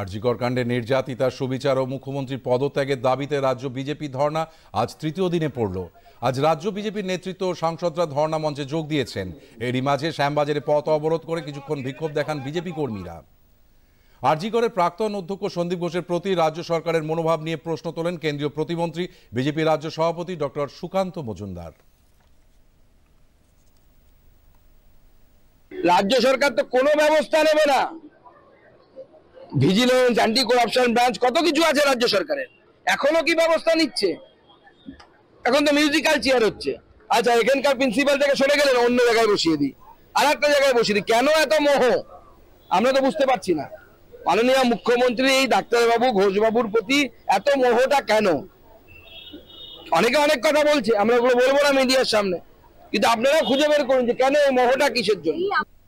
আরজিকর কাণ্ডে নির্যাতিতা সুবিচার ও মুখ্যমন্ত্রী পদত্যাগের দাবিতে রাজ্য বিজেপি ধর্ণা আজ তৃতীয় দিনে পড়ল আজ রাজ্য বিজেপির নেতৃত্ব সাংসদরা ধর্ণা মঞ্চে যোগ দিয়েছেন এরই মাঝে শ্যামবাজারে পথ অবরোধ করে কিছুক্ষণ বিক্ষোভ দেখান বিজেপি কর্মীরা আরজিগড়ের প্রাক্তন অধ্যক্ষ সন্দীপ ঘোষের প্রতি রাজ্য সরকারের মনোভাব নিয়ে প্রশ্ন তোলেন কেন্দ্রীয় প্রতিমন্ত্রী বিজেপি রাজ্য সভাপতি ডক্টর সুকান্ত মজুমদার রাজ্য সরকার তো কোনো ব্যবস্থা নেবে না ভিজিলেন্স অ্যান্টি করাপশন ব্রাঞ্চ কত কিছু আছে রাজ্য সরকারের এখনো কি ব্যবস্থা নিচ্ছে এখন তো মিউজিক্যাল চেয়ার হচ্ছে আচ্ছা এখানকার প্রিন্সিপাল থেকে সরে গেলেন অন্য জায়গায় বসিয়ে দিই আর একটা জায়গায় বসিয়ে দিই কেন এত মোহ আমরা তো বুঝতে পারছি না মাননীয় মুখ্যমন্ত্রী এই ডাক্তারবাবু ঘোষবাবুর প্রতি এত মোহটা কেন অনেকে অনেক কথা বলছে আমরা ওগুলো বলবো না মিডিয়ার সামনে কিন্তু আপনারা খুঁজে বের করুন যে কেন এই মোহটা কিসের জন্য